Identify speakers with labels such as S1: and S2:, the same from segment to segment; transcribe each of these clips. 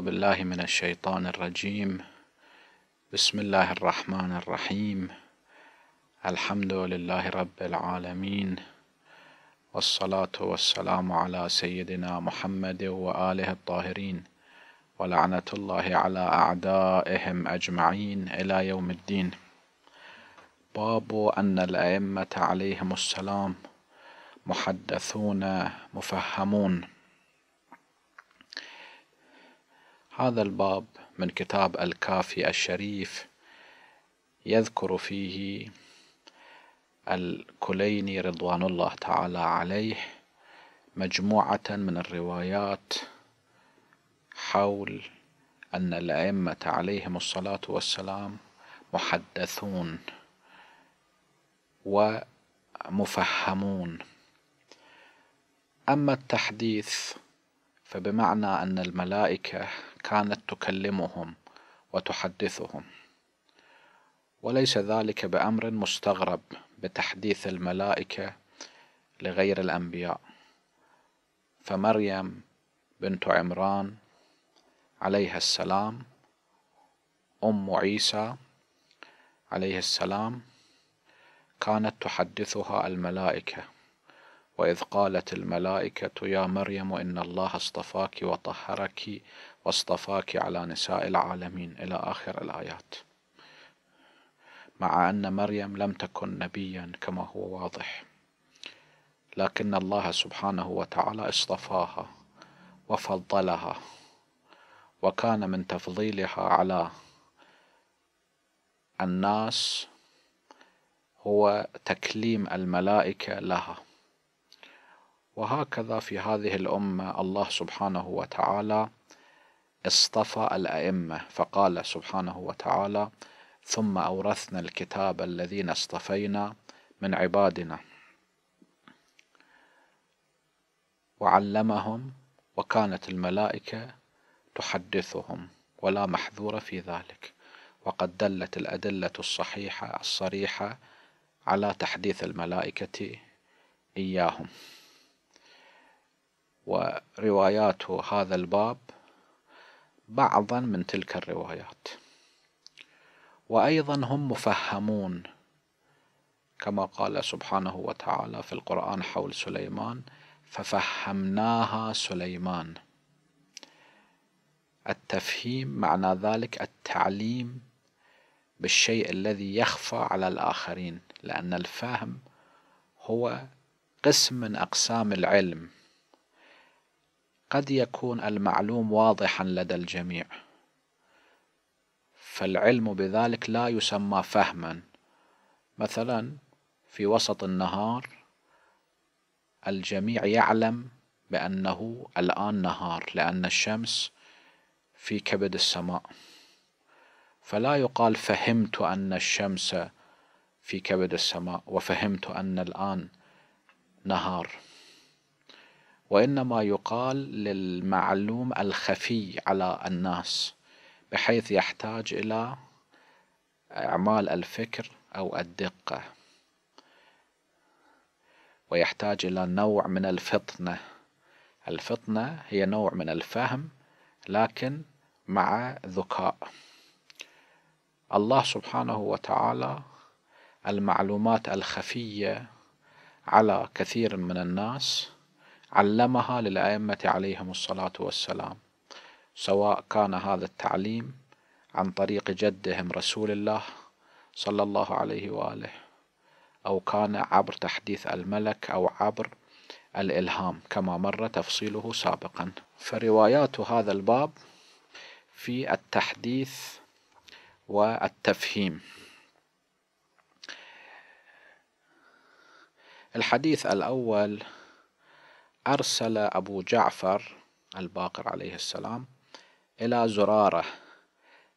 S1: بالله من الشيطان الرجيم بسم الله الرحمن الرحيم الحمد لله رب العالمين والصلاة والسلام على سيدنا محمد وآله الطاهرين ولعنة الله على أعدائهم أجمعين إلى يوم الدين باب أن الأئمة عليهم السلام محدثون مفهمون هذا الباب من كتاب الكافي الشريف يذكر فيه الكليني رضوان الله تعالى عليه مجموعة من الروايات حول أن الأئمة عليهم الصلاة والسلام محدثون ومفهمون أما التحديث فبمعنى أن الملائكة كانت تكلمهم وتحدثهم وليس ذلك بأمر مستغرب بتحديث الملائكة لغير الأنبياء فمريم بنت عمران عليها السلام أم عيسى عليه السلام كانت تحدثها الملائكة وإذ قالت الملائكة يا مريم إن الله اصطفاك وطهرك واصطفاك على نساء العالمين إلى آخر الآيات مع أن مريم لم تكن نبيا كما هو واضح لكن الله سبحانه وتعالى اصطفاها وفضلها وكان من تفضيلها على الناس هو تكليم الملائكة لها وهكذا في هذه الأمة الله سبحانه وتعالى اصطفى الأئمة فقال سبحانه وتعالى ثم أورثنا الكتاب الذين اصطفينا من عبادنا وعلمهم وكانت الملائكة تحدثهم ولا محذور في ذلك وقد دلت الأدلة الصحيحة الصريحة على تحديث الملائكة إياهم وروايات هذا الباب بعضا من تلك الروايات وايضا هم مفهمون كما قال سبحانه وتعالى في القران حول سليمان ففهمناها سليمان التفهيم معنى ذلك التعليم بالشيء الذي يخفى على الآخرين لأن الفهم هو قسم من أقسام العلم قد يكون المعلوم واضحا لدى الجميع فالعلم بذلك لا يسمى فهما مثلا في وسط النهار الجميع يعلم بأنه الآن نهار لأن الشمس في كبد السماء فلا يقال فهمت أن الشمس في كبد السماء وفهمت أن الآن نهار وإنما يقال للمعلوم الخفي على الناس بحيث يحتاج إلى إعمال الفكر أو الدقة ويحتاج إلى نوع من الفطنة الفطنة هي نوع من الفهم لكن مع ذكاء الله سبحانه وتعالى المعلومات الخفية على كثير من الناس علمها للأئمة عليهم الصلاة والسلام سواء كان هذا التعليم عن طريق جدهم رسول الله صلى الله عليه وآله أو كان عبر تحديث الملك أو عبر الإلهام كما مر تفصيله سابقا فروايات هذا الباب في التحديث والتفهيم الحديث الأول أرسل أبو جعفر الباقر عليه السلام إلى زرارة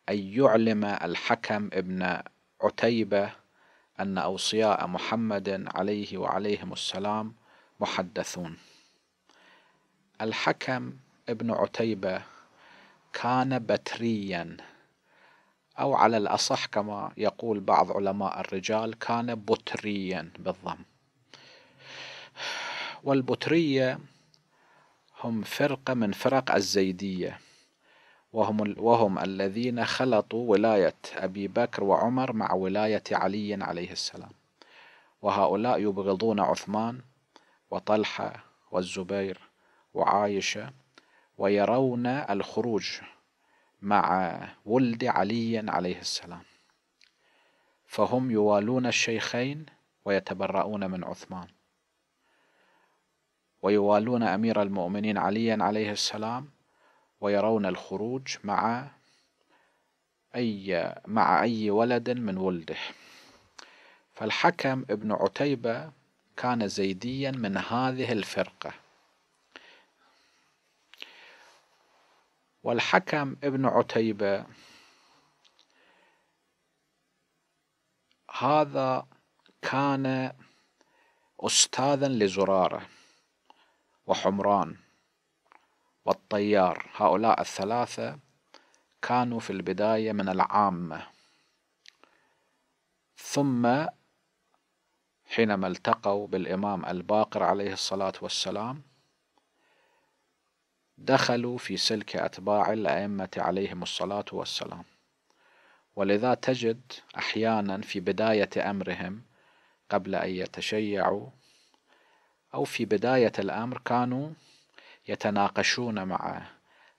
S1: أن يعلم الحكم ابن عتيبة أن أوصياء محمد عليه وعليهم السلام محدثون الحكم ابن عتيبة كان بتريا أو على الأصح كما يقول بعض علماء الرجال كان بتريا بالضم والبترية هم فرقة من فرق الزيدية وهم, وهم الذين خلطوا ولاية أبي بكر وعمر مع ولاية علي عليه السلام وهؤلاء يبغضون عثمان وطلحة والزبير وعائشة ويرون الخروج مع ولد علي عليه السلام فهم يوالون الشيخين ويتبرؤون من عثمان ويوالون أمير المؤمنين عليا عليه السلام ويرون الخروج مع أي مع أي ولد من ولده فالحكم ابن عتيبة كان زيديا من هذه الفرقة والحكم ابن عتيبة هذا كان أستاذا لزرارة وحمران والطيار هؤلاء الثلاثة كانوا في البداية من العامة ثم حينما التقوا بالإمام الباقر عليه الصلاة والسلام دخلوا في سلك أتباع الأئمة عليهم الصلاة والسلام ولذا تجد أحيانا في بداية أمرهم قبل أن يتشيعوا أو في بداية الأمر كانوا يتناقشون مع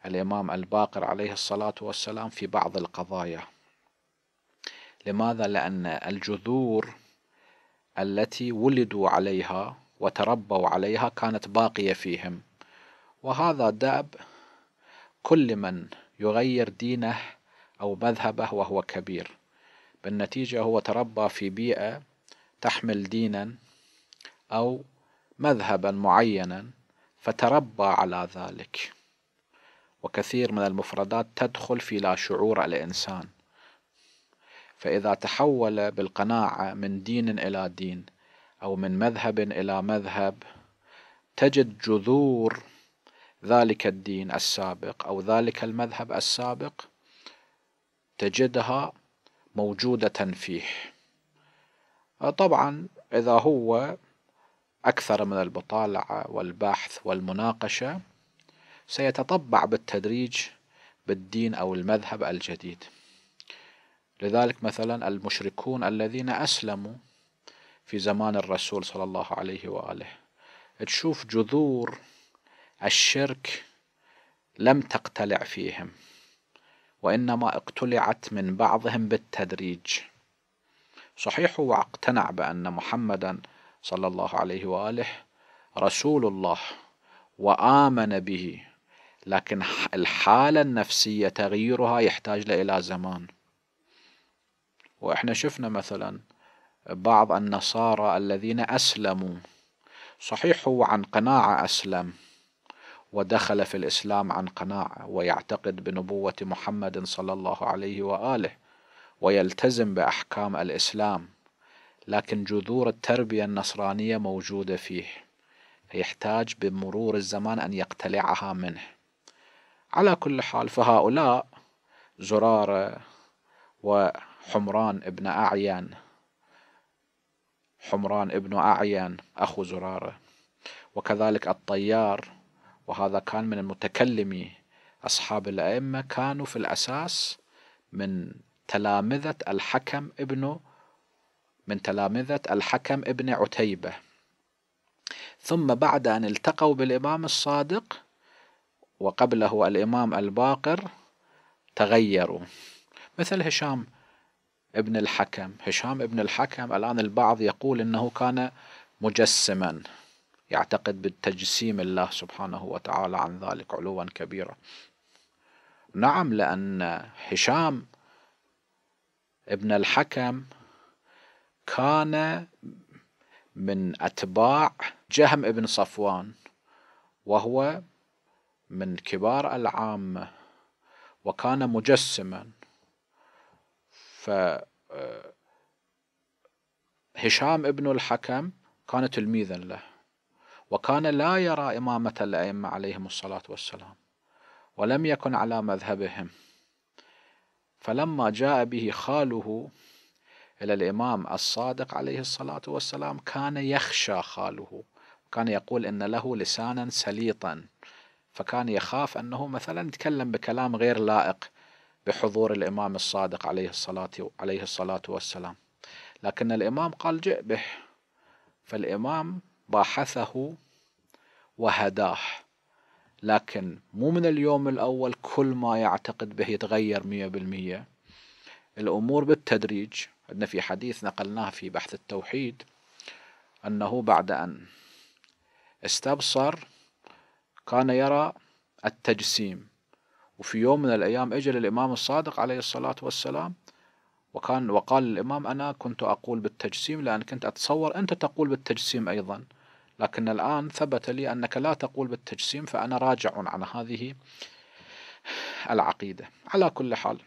S1: الإمام الباقر عليه الصلاة والسلام في بعض القضايا لماذا؟ لأن الجذور التي ولدوا عليها وتربوا عليها كانت باقية فيهم وهذا داب كل من يغير دينه أو مذهبه وهو كبير بالنتيجة هو تربى في بيئة تحمل دينا أو مذهبا معينا فتربى على ذلك وكثير من المفردات تدخل في لا شعور الإنسان فإذا تحول بالقناعة من دين إلى دين أو من مذهب إلى مذهب تجد جذور ذلك الدين السابق أو ذلك المذهب السابق تجدها موجودة فيه طبعا إذا هو أكثر من المطالعة والبحث والمناقشة سيتطبع بالتدريج بالدين أو المذهب الجديد لذلك مثلا المشركون الذين أسلموا في زمان الرسول صلى الله عليه وآله تشوف جذور الشرك لم تقتلع فيهم وإنما اقتلعت من بعضهم بالتدريج صحيح هو اقتنع بأن محمدا صلى الله عليه واله رسول الله وامن به لكن الحاله النفسيه تغييرها يحتاج الى زمان واحنا شفنا مثلا بعض النصارى الذين اسلموا صحيح هو عن قناعه اسلم ودخل في الاسلام عن قناعه ويعتقد بنبوه محمد صلى الله عليه واله ويلتزم باحكام الاسلام لكن جذور التربية النصرانية موجودة فيه فيحتاج بمرور الزمان أن يقتلعها منه على كل حال فهؤلاء زرارة وحمران ابن أعيان حمران ابن أعيان أخو زرارة وكذلك الطيار وهذا كان من المتكلمي أصحاب الأئمة كانوا في الأساس من تلامذة الحكم ابن من تلامذة الحكم ابن عتيبة ثم بعد أن التقوا بالإمام الصادق وقبله الإمام الباقر تغيروا مثل هشام ابن الحكم هشام ابن الحكم الآن البعض يقول أنه كان مجسما يعتقد بالتجسيم الله سبحانه وتعالى عن ذلك علوا كبيرا نعم لأن هشام ابن الحكم كان من أتباع جهم بن صفوان وهو من كبار العامة وكان مجسما فهشام آه، هشام ابن الحكم كان تلميذا له وكان لا يرى إمامة الأئمة عليهم الصلاة والسلام ولم يكن على مذهبهم فلما جاء به خاله إلى الإمام الصادق عليه الصلاة والسلام كان يخشى خاله كان يقول إن له لسانا سليطا فكان يخاف أنه مثلا يتكلم بكلام غير لائق بحضور الإمام الصادق عليه الصلاة عليه الصلاة والسلام لكن الإمام قال جئ به فالإمام باحثه وهداه لكن مو من اليوم الأول كل ما يعتقد به يتغير مية بالمية الأمور بالتدريج عندنا في حديث نقلناه في بحث التوحيد أنه بعد أن استبصر كان يرى التجسيم وفي يوم من الأيام أجل الإمام الصادق عليه الصلاة والسلام وكان وقال الإمام أنا كنت أقول بالتجسيم لأن كنت أتصور أنت تقول بالتجسيم أيضا لكن الآن ثبت لي أنك لا تقول بالتجسيم فأنا راجع عن هذه العقيدة على كل حال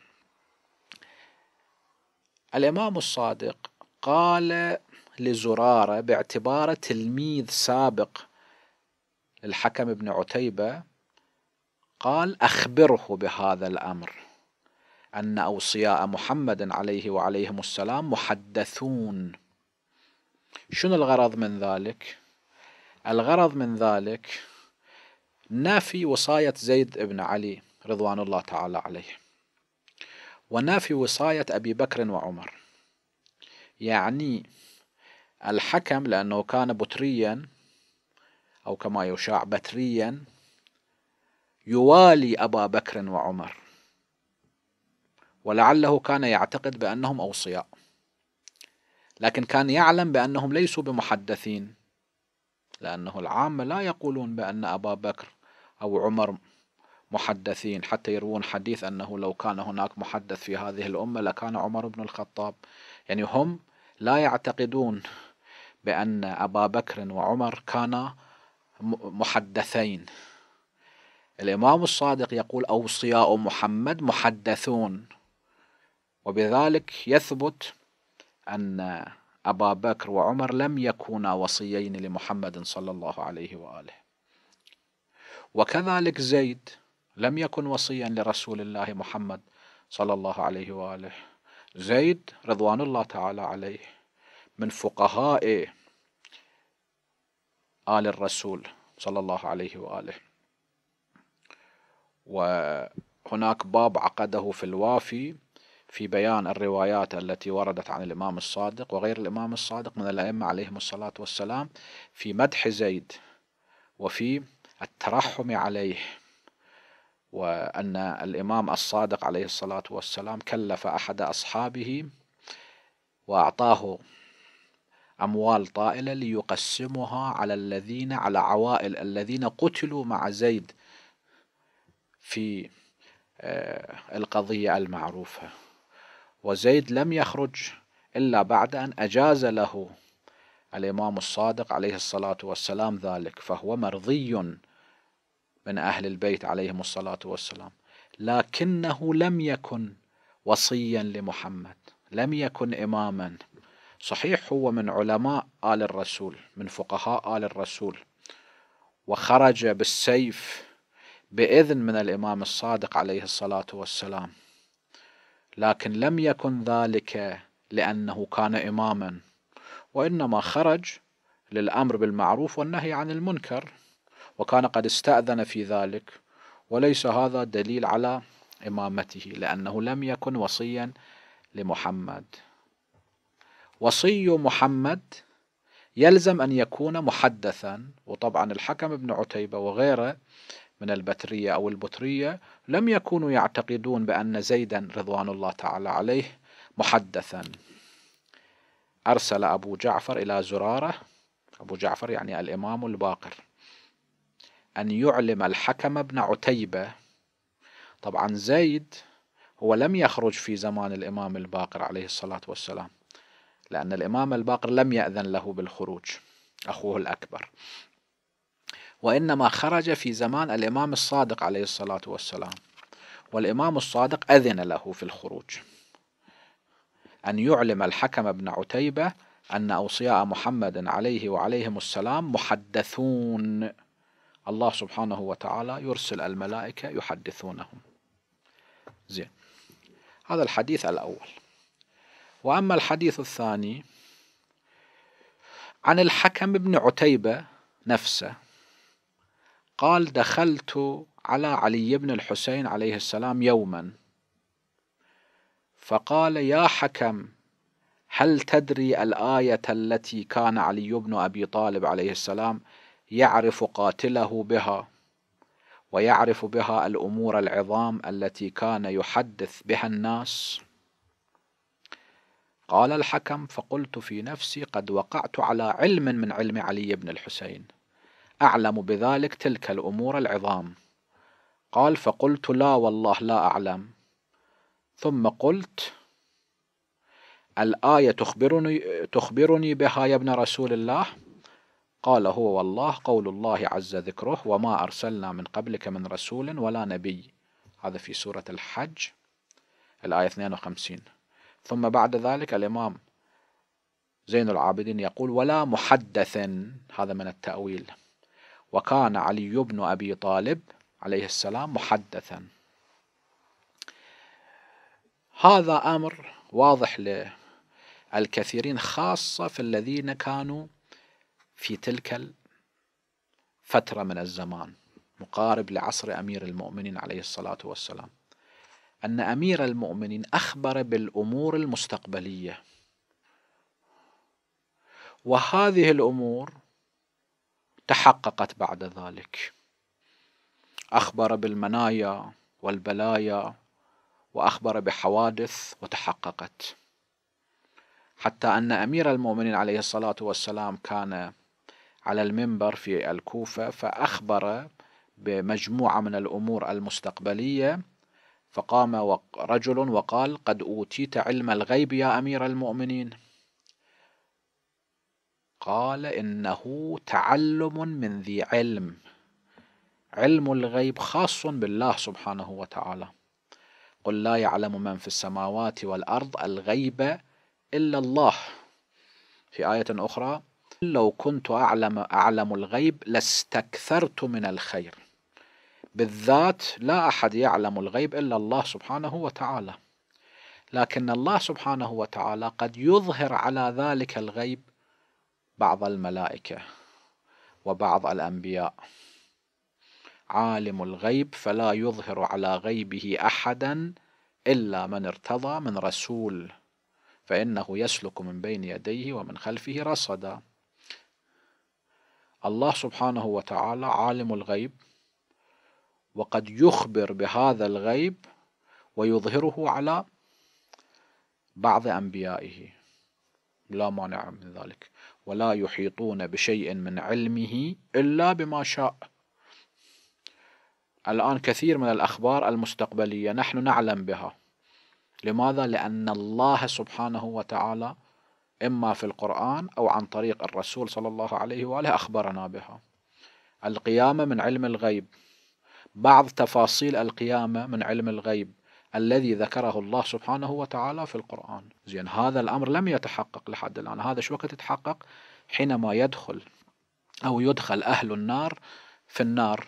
S1: الإمام الصادق قال لزرارة باعتباره تلميذ سابق للحكم بن عتيبة قال أخبره بهذا الأمر أن أوصياء محمد عليه وعليهم السلام محدثون شنو الغرض من ذلك؟ الغرض من ذلك نافي وصاية زيد بن علي رضوان الله تعالى عليه ونافي وصاية أبي بكر وعمر يعني الحكم لأنه كان بتريا أو كما يشاع بتريا يوالي أبا بكر وعمر ولعله كان يعتقد بأنهم أوصياء لكن كان يعلم بأنهم ليسوا بمحدثين لأنه العامة لا يقولون بأن أبا بكر أو عمر محدثين حتى يروون حديث أنه لو كان هناك محدث في هذه الأمة لكان عمر بن الخطاب يعني هم لا يعتقدون بأن أبا بكر وعمر كانا محدثين الإمام الصادق يقول أوصياء محمد محدثون وبذلك يثبت أن أبا بكر وعمر لم يكونا وصيين لمحمد صلى الله عليه وآله وكذلك زيد لم يكن وصيا لرسول الله محمد صلى الله عليه واله زيد رضوان الله تعالى عليه من فقهاء آل الرسول صلى الله عليه واله وهناك باب عقده في الوافي في بيان الروايات التي وردت عن الإمام الصادق وغير الإمام الصادق من الأئمة عليهم الصلاة والسلام في مدح زيد وفي الترحم عليه وأن الإمام الصادق عليه الصلاة والسلام كلف أحد أصحابه وأعطاه أموال طائلة ليقسمها على الذين على عوائل الذين قتلوا مع زيد في آه، القضية المعروفة وزيد لم يخرج إلا بعد أن أجاز له الإمام الصادق عليه الصلاة والسلام ذلك فهو مرضي من أهل البيت عليهم الصلاة والسلام لكنه لم يكن وصيا لمحمد لم يكن إماما صحيح هو من علماء آل الرسول من فقهاء آل الرسول وخرج بالسيف بإذن من الإمام الصادق عليه الصلاة والسلام لكن لم يكن ذلك لأنه كان إماما وإنما خرج للأمر بالمعروف والنهي عن المنكر وكان قد استأذن في ذلك وليس هذا دليل على إمامته لأنه لم يكن وصيا لمحمد وصي محمد يلزم أن يكون محدثا وطبعا الحكم ابن عتيبة وغيره من البترية أو البترية لم يكونوا يعتقدون بأن زيدا رضوان الله تعالى عليه محدثا أرسل أبو جعفر إلى زرارة أبو جعفر يعني الإمام الباقر أن يعلم الحكم ابن عتيبة طبعا زيد هو لم يخرج في زمان الإمام الباقر عليه الصلاة والسلام لأن الإمام الباقر لم يأذن له بالخروج أخوه الأكبر وإنما خرج في زمان الإمام الصادق عليه الصلاة والسلام والإمام الصادق أذن له في الخروج أن يعلم الحكم ابن عتيبة أن أوصياء محمد عليه وعليهم السلام محدثون الله سبحانه وتعالى يرسل الملائكة يحدثونهم زين هذا الحديث الأول وأما الحديث الثاني عن الحكم بن عتيبة نفسه قال دخلت على علي بن الحسين عليه السلام يوما فقال يا حكم هل تدري الآية التي كان علي بن أبي طالب عليه السلام يعرف قاتله بها ويعرف بها الامور العظام التي كان يحدث بها الناس قال الحكم فقلت في نفسي قد وقعت على علم من علم علي بن الحسين اعلم بذلك تلك الامور العظام قال فقلت لا والله لا اعلم ثم قلت الايه تخبرني تخبرني بها يا ابن رسول الله قال هو والله قول الله عز ذكره وما أرسلنا من قبلك من رسول ولا نبي هذا في سورة الحج الآية 52 ثم بعد ذلك الإمام زين العابدين يقول ولا محدث هذا من التأويل وكان علي بن أبي طالب عليه السلام محدثا هذا أمر واضح للكثيرين خاصة في الذين كانوا في تلك الفترة من الزمان مقارب لعصر أمير المؤمنين عليه الصلاة والسلام أن أمير المؤمنين أخبر بالأمور المستقبلية وهذه الأمور تحققت بعد ذلك أخبر بالمنايا والبلايا وأخبر بحوادث وتحققت حتى أن أمير المؤمنين عليه الصلاة والسلام كان على المنبر في الكوفة فأخبر بمجموعة من الأمور المستقبلية فقام رجل وقال قد أوتيت علم الغيب يا أمير المؤمنين قال إنه تعلم من ذي علم علم الغيب خاص بالله سبحانه وتعالى قل لا يعلم من في السماوات والأرض الغيب إلا الله في آية أخرى لو كنت أعلم, أعلم الغيب لاستكثرت من الخير بالذات لا أحد يعلم الغيب إلا الله سبحانه وتعالى لكن الله سبحانه وتعالى قد يظهر على ذلك الغيب بعض الملائكة وبعض الأنبياء عالم الغيب فلا يظهر على غيبه أحدا إلا من ارتضى من رسول فإنه يسلك من بين يديه ومن خلفه رصدا الله سبحانه وتعالى عالم الغيب وقد يخبر بهذا الغيب ويظهره على بعض أنبيائه لا مانع من ذلك ولا يحيطون بشيء من علمه إلا بما شاء الآن كثير من الأخبار المستقبلية نحن نعلم بها لماذا؟ لأن الله سبحانه وتعالى إما في القرآن أو عن طريق الرسول صلى الله عليه وآله أخبرنا بها القيامة من علم الغيب بعض تفاصيل القيامة من علم الغيب الذي ذكره الله سبحانه وتعالى في القرآن زين هذا الأمر لم يتحقق لحد الآن هذا شو وقت يتحقق حينما يدخل أو يدخل أهل النار في النار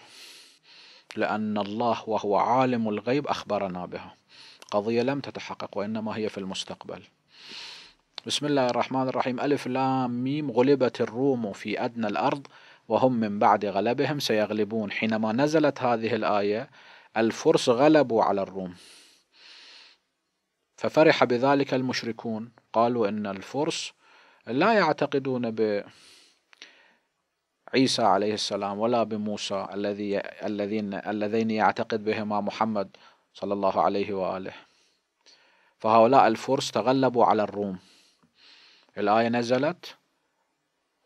S1: لأن الله وهو عالم الغيب أخبرنا بها قضية لم تتحقق وإنما هي في المستقبل بسم الله الرحمن الرحيم ألف لام ميم غلبت الروم في أدنى الأرض وهم من بعد غلبهم سيغلبون حينما نزلت هذه الآية الفرس غلبوا على الروم ففرح بذلك المشركون قالوا إن الفرس لا يعتقدون ب عيسى عليه السلام ولا بموسى الذي الذين اللذين يعتقد بهما محمد صلى الله عليه واله فهؤلاء الفرس تغلبوا على الروم الآية نزلت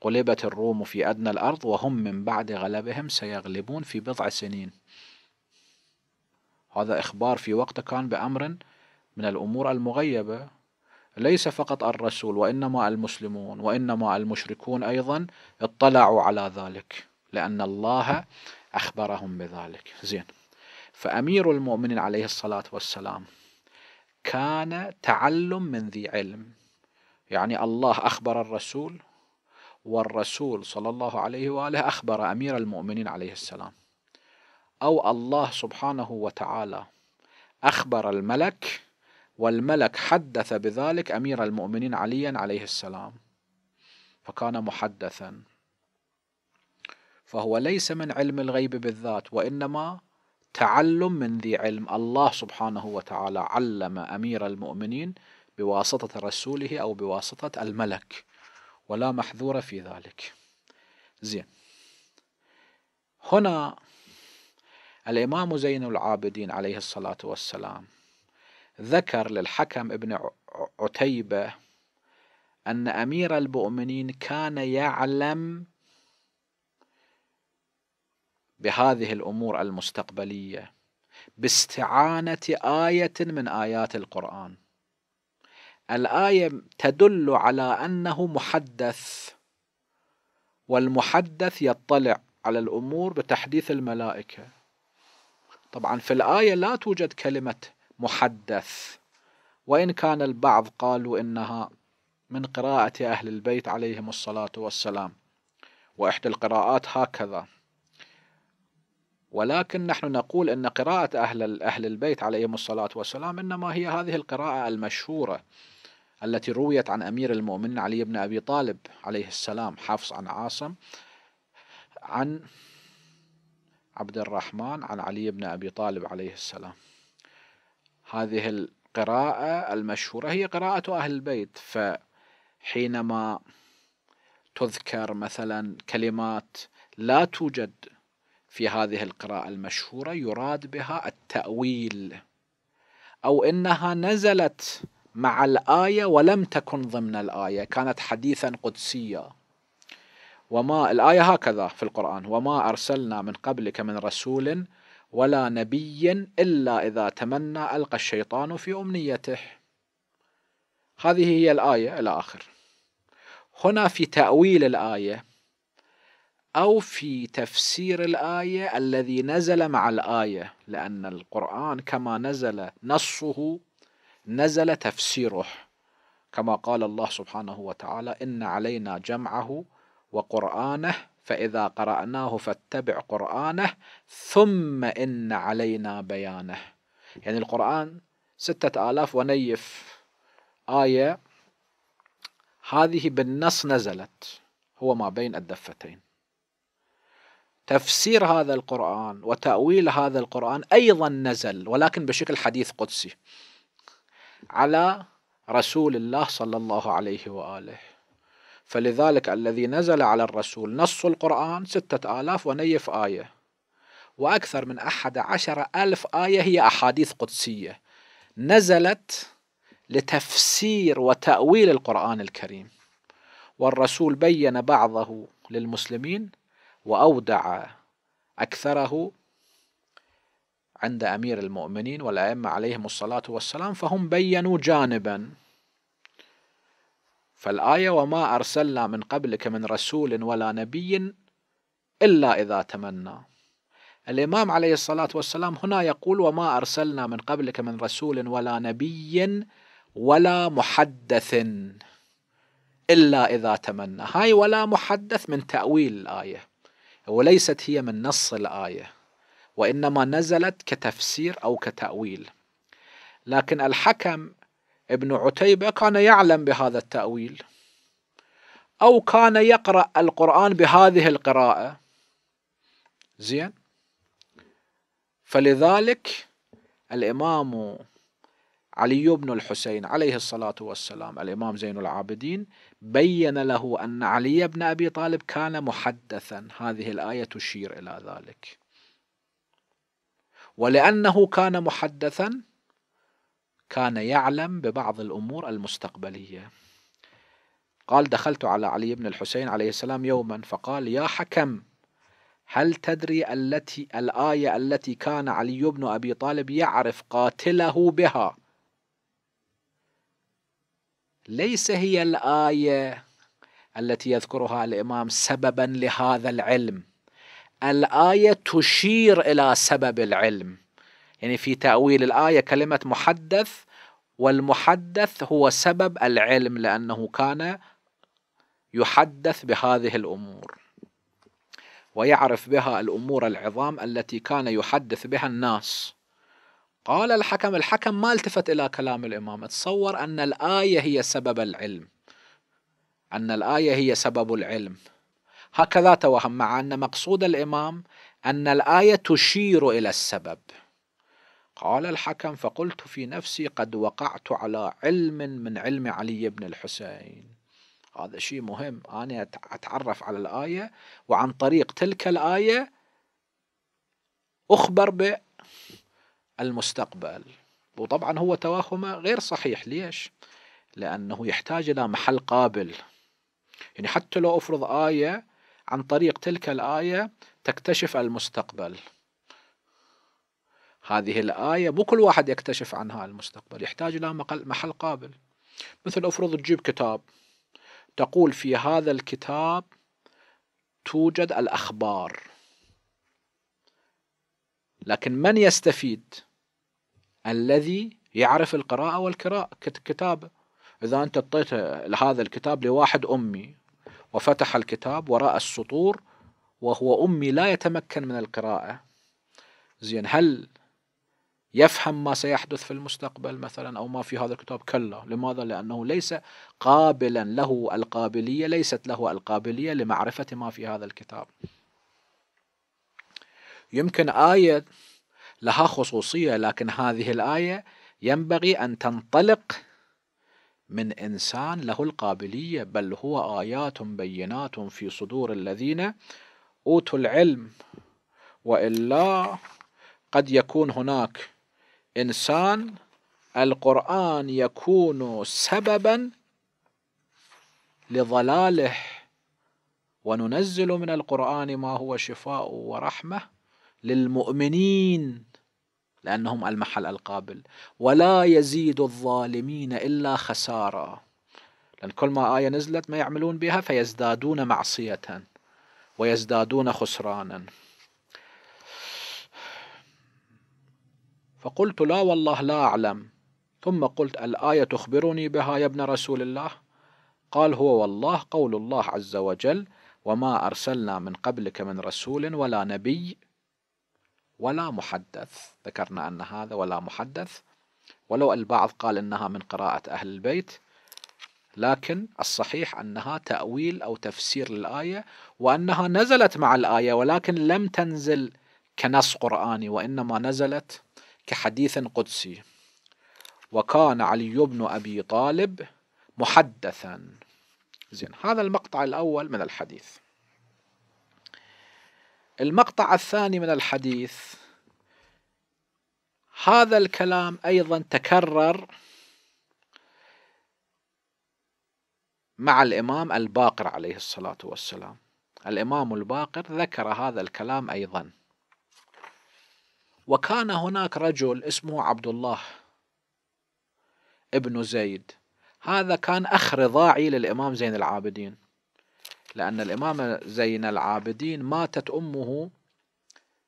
S1: قلبت الروم في أدنى الأرض وهم من بعد غلبهم سيغلبون في بضع سنين هذا إخبار في وقت كان بأمر من الأمور المغيبة ليس فقط الرسول وإنما المسلمون وإنما المشركون أيضا اطلعوا على ذلك لأن الله أخبرهم بذلك زين فأمير المؤمنين عليه الصلاة والسلام كان تعلم من ذي علم يعني الله أخبر الرسول والرسول صلى الله عليه وآله أخبر أمير المؤمنين عليه السلام أو الله سبحانه وتعالى أخبر الملك والملك حدث بذلك أمير المؤمنين عليا عليه السلام فكان محدثا فهو ليس من علم الغيب بالذات وإنما تعلم من ذي علم الله سبحانه وتعالى علم أمير المؤمنين بواسطة رسوله أو بواسطة الملك ولا محذور في ذلك زين هنا الإمام زين العابدين عليه الصلاة والسلام ذكر للحكم ابن عتيبة أن أمير المؤمنين كان يعلم بهذه الأمور المستقبلية باستعانة آية من آيات القرآن الآية تدل على أنه محدث والمحدث يطلع على الأمور بتحديث الملائكة طبعا في الآية لا توجد كلمة محدث وإن كان البعض قالوا إنها من قراءة أهل البيت عليهم الصلاة والسلام وإحدى القراءات هكذا ولكن نحن نقول أن قراءة أهل أهل البيت عليهم الصلاة والسلام إنما هي هذه القراءة المشهورة التي رويت عن أمير المؤمنين علي بن أبي طالب عليه السلام حفص عن عاصم عن عبد الرحمن عن علي بن أبي طالب عليه السلام هذه القراءة المشهورة هي قراءة أهل البيت فحينما تذكر مثلا كلمات لا توجد في هذه القراءة المشهورة يراد بها التأويل أو إنها نزلت مع الآية ولم تكن ضمن الآية كانت حديثا قدسيا وما الآية هكذا في القرآن وما أرسلنا من قبلك من رسول ولا نبي إلا إذا تمنى ألقى الشيطان في أمنيته هذه هي الآية إلى آخر هنا في تأويل الآية أو في تفسير الآية الذي نزل مع الآية لأن القرآن كما نزل نصه نزل تفسيره كما قال الله سبحانه وتعالى إن علينا جمعه وقرآنه فإذا قرأناه فاتبع قرآنه ثم إن علينا بيانه يعني القرآن ستة آلاف ونيف آية هذه بالنص نزلت هو ما بين الدفتين تفسير هذا القرآن وتأويل هذا القرآن أيضا نزل ولكن بشكل حديث قدسي على رسول الله صلى الله عليه وآله فلذلك الذي نزل على الرسول نص القرآن ستة آلاف ونيف آية وأكثر من أحد عشر ألف آية هي أحاديث قدسية نزلت لتفسير وتأويل القرآن الكريم والرسول بين بعضه للمسلمين وأودع أكثره عند أمير المؤمنين والأئمة عليهم الصلاة والسلام فهم بينوا جانبا فالآية وما أرسلنا من قبلك من رسول ولا نبي إلا إذا تمنى الإمام عليه الصلاة والسلام هنا يقول وما أرسلنا من قبلك من رسول ولا نبي ولا محدث إلا إذا تمنى هاي ولا محدث من تأويل الآية وليست هي من نص الآية وإنما نزلت كتفسير أو كتأويل لكن الحكم ابن عتيبة كان يعلم بهذا التأويل أو كان يقرأ القرآن بهذه القراءة زين فلذلك الإمام علي بن الحسين عليه الصلاة والسلام الإمام زين العابدين بين له أن علي بن أبي طالب كان محدثا هذه الآية تشير إلى ذلك ولأنه كان محدثا كان يعلم ببعض الأمور المستقبلية قال دخلت على علي بن الحسين عليه السلام يوما فقال يا حكم هل تدري التي الآية التي كان علي بن أبي طالب يعرف قاتله بها ليس هي الآية التي يذكرها الإمام سببا لهذا العلم الآية تشير إلى سبب العلم يعني في تأويل الآية كلمة محدث والمحدث هو سبب العلم لأنه كان يحدث بهذه الأمور ويعرف بها الأمور العظام التي كان يحدث بها الناس قال الحكم الحكم ما التفت إلى كلام الإمام تصور أن الآية هي سبب العلم أن الآية هي سبب العلم هكذا توهم مع أن مقصود الإمام أن الآية تشير إلى السبب قال الحكم فقلت في نفسي قد وقعت على علم من علم علي بن الحسين هذا شيء مهم أنا أتعرف على الآية وعن طريق تلك الآية أخبر بالمستقبل وطبعا هو توهمه غير صحيح ليش؟ لأنه يحتاج إلى محل قابل يعني حتى لو أفرض آية عن طريق تلك الآية تكتشف المستقبل هذه الآية مو كل واحد يكتشف عنها المستقبل يحتاج إلى محل قابل مثل أفرض تجيب كتاب تقول في هذا الكتاب توجد الأخبار لكن من يستفيد الذي يعرف القراءة والكتابة إذا أنت أعطيت هذا الكتاب لواحد أمي وفتح الكتاب وراء السطور وهو أمي لا يتمكن من القراءة زين هل يفهم ما سيحدث في المستقبل مثلا أو ما في هذا الكتاب كلا لماذا؟ لأنه ليس قابلا له القابلية ليست له القابلية لمعرفة ما في هذا الكتاب يمكن آية لها خصوصية لكن هذه الآية ينبغي أن تنطلق من إنسان له القابلية بل هو آيات بينات في صدور الذين أوتوا العلم وإلا قد يكون هناك إنسان القرآن يكون سببا لضلاله وننزل من القرآن ما هو شفاء ورحمة للمؤمنين لأنهم المحل القابل ولا يزيد الظالمين إلا خسارة لأن كل ما آية نزلت ما يعملون بها فيزدادون معصية ويزدادون خسرانا فقلت لا والله لا أعلم ثم قلت الآية تخبرني بها يا ابن رسول الله قال هو والله قول الله عز وجل وما أرسلنا من قبلك من رسول ولا نبي ولا محدث ذكرنا أن هذا ولا محدث ولو البعض قال إنها من قراءة أهل البيت لكن الصحيح أنها تأويل أو تفسير للآية وأنها نزلت مع الآية ولكن لم تنزل كنص قرآني وإنما نزلت كحديث قدسي وكان علي بن أبي طالب محدثا زين هذا المقطع الأول من الحديث المقطع الثاني من الحديث هذا الكلام أيضا تكرر مع الإمام الباقر عليه الصلاة والسلام الإمام الباقر ذكر هذا الكلام أيضا وكان هناك رجل اسمه عبد الله ابن زيد هذا كان أخ رضاعي للإمام زين العابدين لأن الإمام زين العابدين ماتت أمه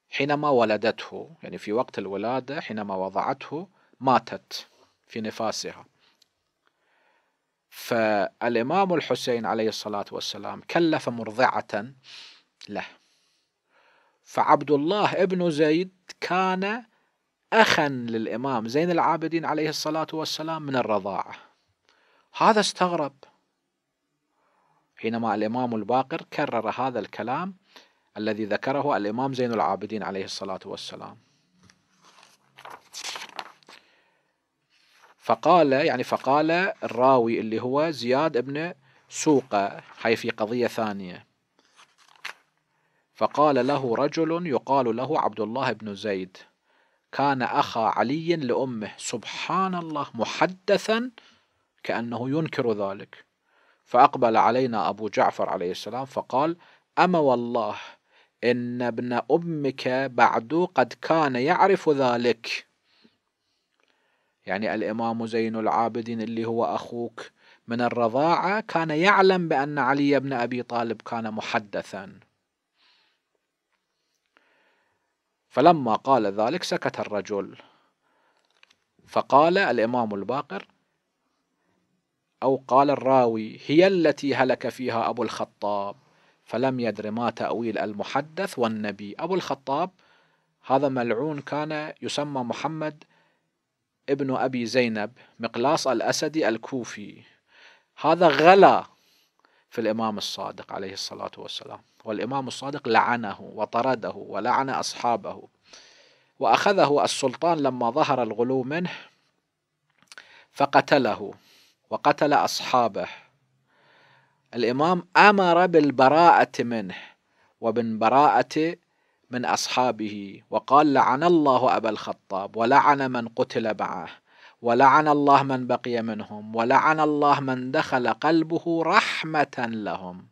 S1: حينما ولدته يعني في وقت الولادة حينما وضعته ماتت في نفاسها فالإمام الحسين عليه الصلاة والسلام كلف مرضعة له فعبد الله ابن زيد كان أخا للإمام زين العابدين عليه الصلاة والسلام من الرضاعة هذا استغرب حينما الإمام الباقر كرر هذا الكلام الذي ذكره الإمام زين العابدين عليه الصلاة والسلام فقال يعني فقال الراوي اللي هو زياد بن سوقة هاي في قضية ثانية فقال له رجل يقال له عبد الله بن زيد كان أخا علي لأمه سبحان الله محدثا كأنه ينكر ذلك فأقبل علينا أبو جعفر عليه السلام فقال أما والله إن ابن أمك بعد قد كان يعرف ذلك يعني الإمام زين العابدين اللي هو أخوك من الرضاعة كان يعلم بأن علي بن أبي طالب كان محدثا فلما قال ذلك سكت الرجل فقال الإمام الباقر أو قال الراوي هي التي هلك فيها أبو الخطاب فلم يدر ما تأويل المحدث والنبي أبو الخطاب هذا ملعون كان يسمى محمد ابن أبي زينب مقلاص الأسدي الكوفي هذا غلا في الإمام الصادق عليه الصلاة والسلام والإمام الصادق لعنه وطرده ولعن أصحابه وأخذه السلطان لما ظهر الغلو منه فقتله وقتل أصحابه الإمام أمر بالبراءة منه ومن براءة من أصحابه وقال لعن الله أبا الخطاب ولعن من قتل معه ولعن الله من بقي منهم ولعن الله من دخل قلبه رحمة لهم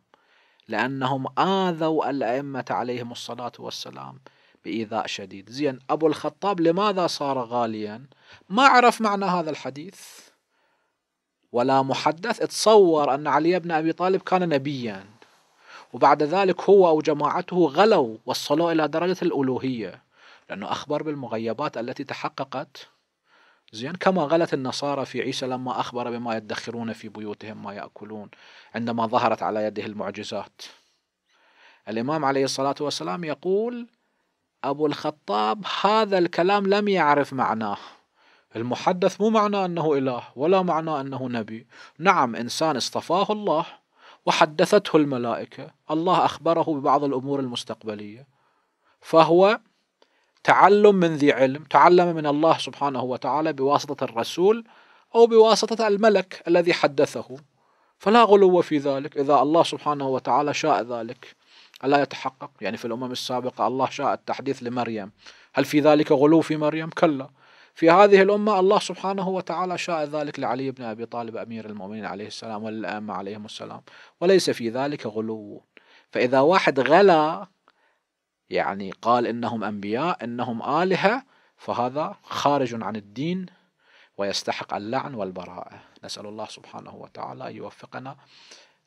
S1: لأنهم آذوا الأئمة عليهم الصلاة والسلام بإيذاء شديد زين أبو الخطاب لماذا صار غاليا ما عرف معنى هذا الحديث ولا محدث اتصور أن علي بن أبي طالب كان نبيا وبعد ذلك هو وجماعته غلوا وصلوا إلى درجة الألوهية لأنه أخبر بالمغيبات التي تحققت زين كما غلت النصارى في عيسى لما أخبر بما يدخرون في بيوتهم ما يأكلون عندما ظهرت على يده المعجزات الإمام عليه الصلاة والسلام يقول أبو الخطاب هذا الكلام لم يعرف معناه المحدث مو معناه أنه إله ولا معناه أنه نبي نعم إنسان اصطفاه الله وحدثته الملائكة الله أخبره ببعض الأمور المستقبلية فهو تعلم من ذي علم تعلم من الله سبحانه وتعالى بواسطة الرسول أو بواسطة الملك الذي حدثه فلا غلو في ذلك إذا الله سبحانه وتعالى شاء ذلك ألا يتحقق يعني في الأمم السابقة الله شاء التحديث لمريم هل في ذلك غلو في مريم؟ كلا في هذه الأمة الله سبحانه وتعالى شاء ذلك لعلي بن أبي طالب أمير المؤمنين عليه السلام وللأئمة عليهم السلام وليس في ذلك غلو فإذا واحد غلا يعني قال إنهم أنبياء إنهم آلهة فهذا خارج عن الدين ويستحق اللعن والبراءة نسأل الله سبحانه وتعالى أن يوفقنا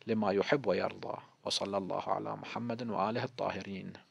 S1: لما يحب ويرضى وصلى الله على محمد وآله الطاهرين